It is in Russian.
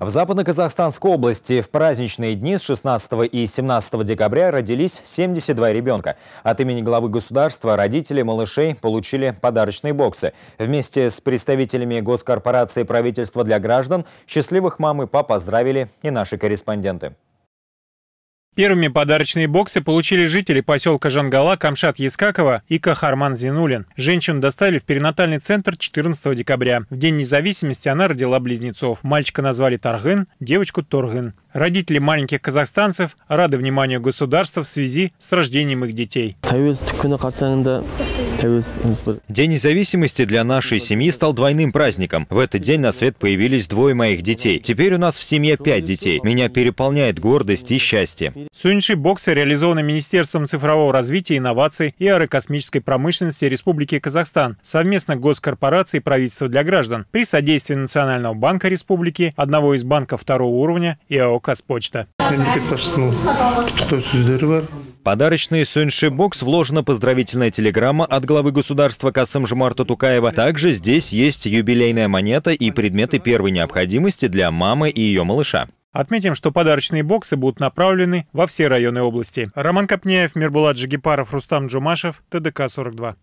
В Западно-Казахстанской области в праздничные дни с 16 и 17 декабря родились 72 ребенка. От имени главы государства родители малышей получили подарочные боксы. Вместе с представителями госкорпорации правительства для граждан» счастливых мам и пап поздравили и наши корреспонденты. Первыми подарочные боксы получили жители поселка Жангала, Камшат Ескакова и Кахарман Зинулин. Женщину доставили в перинатальный центр 14 декабря. В День независимости она родила близнецов. Мальчика назвали Таргын, девочку Торгын. Родители маленьких казахстанцев рады вниманию государства в связи с рождением их детей. День независимости для нашей семьи стал двойным праздником. В этот день на свет появились двое моих детей. Теперь у нас в семье пять детей. Меня переполняет гордость и счастье. Суньши боксы реализованы Министерством цифрового развития, инноваций и аэрокосмической промышленности Республики Казахстан, совместно госкорпорации и правительства для граждан, при содействии Национального банка Республики, одного из банков второго уровня и АО «Каспочта» подарочный суньши-бокс вложена поздравительная телеграмма от главы государства Касым Жмарта Тукаева. Также здесь есть юбилейная монета и предметы первой необходимости для мамы и ее малыша. Отметим, что подарочные боксы будут направлены во все районы области. Роман Копняев, Мирбулат Жигипаров, Рустам Джумашев, ТДК-42.